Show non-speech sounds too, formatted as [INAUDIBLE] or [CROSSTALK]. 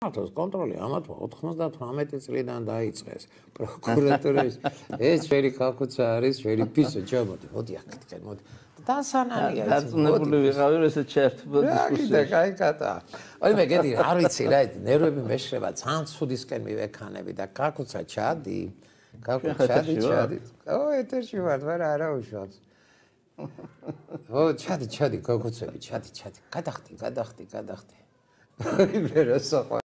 ხალხის კონტროლი ამათმა 98 წლიდან დაიწყეს პროკურატურის [LAUGHS] ეს ვერი ქაკუცა არის ვერი ფისო ჩამოდი მოდი აქ თქვენ მოდი დასანანია დაწუნებული ვიღავი რომ ესე ჩერთვა დისკუსია აი კაი კატა აი მე გეტი არ ვიცი რა ნერვები მეშრება ძალიან ცუდისკენ მივექანები და ქაკუცა ჩადი ქაკუცა ჩადი ჩადი ო ეთერში ვარ მაგრამ არა უშავს ო ჩადი ჩადი ქაკუცები ჩადი ჩადი გადახდი გადახდი გადახდი [LAUGHS] ვერ ესო